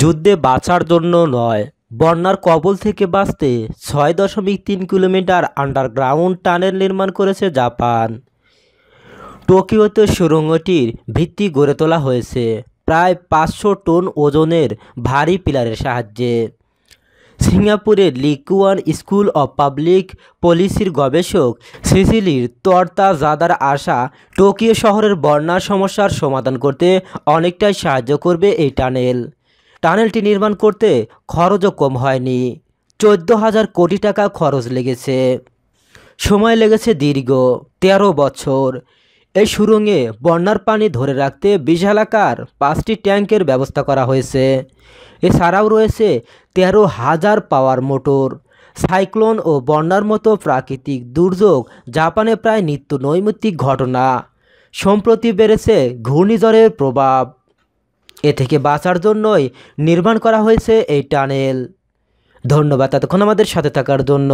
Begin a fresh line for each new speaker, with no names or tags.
যুদ্ধে বাঁচার জন্য নয় বন্যার কবল থেকে বাঁচতে ছয় দশমিক তিন কিলোমিটার আন্ডারগ্রাউন্ড টানেল নির্মাণ করেছে জাপান টোকিওতে সুরঙ্গটির ভিত্তি গড়ে তোলা হয়েছে প্রায় পাঁচশো টন ওজনের ভারী পিলারের সাহায্যে সিঙ্গাপুরের লিকুয়ান স্কুল অব পাবলিক পলিসির গবেষক সিসিলির তর্তা জাদার আশা টোকিও শহরের বন্যার সমস্যার সমাধান করতে অনেকটাই সাহায্য করবে এই টানেল টানেলটি নির্মাণ করতে খরচও কম হয়নি চোদ্দ হাজার কোটি টাকা খরচ লেগেছে সময় লেগেছে দীর্ঘ ১৩ বছর এই সুরঙ্গে বন্যার পানি ধরে রাখতে বিশালাকার পাঁচটি ট্যাঙ্কের ব্যবস্থা করা হয়েছে এছাড়াও রয়েছে তেরো হাজার পাওয়ার মোটর সাইক্লোন ও বন্যার মতো প্রাকৃতিক দুর্যোগ জাপানে প্রায় নিত্য নৈমিত্তিক ঘটনা সম্প্রতি বেড়েছে ঘূর্ণিঝড়ের প্রভাব এ থেকে বাঁচার জন্যই নির্মাণ করা হয়েছে এই টানেল ধন্যবাদ এতক্ষণ আমাদের সাথে থাকার জন্য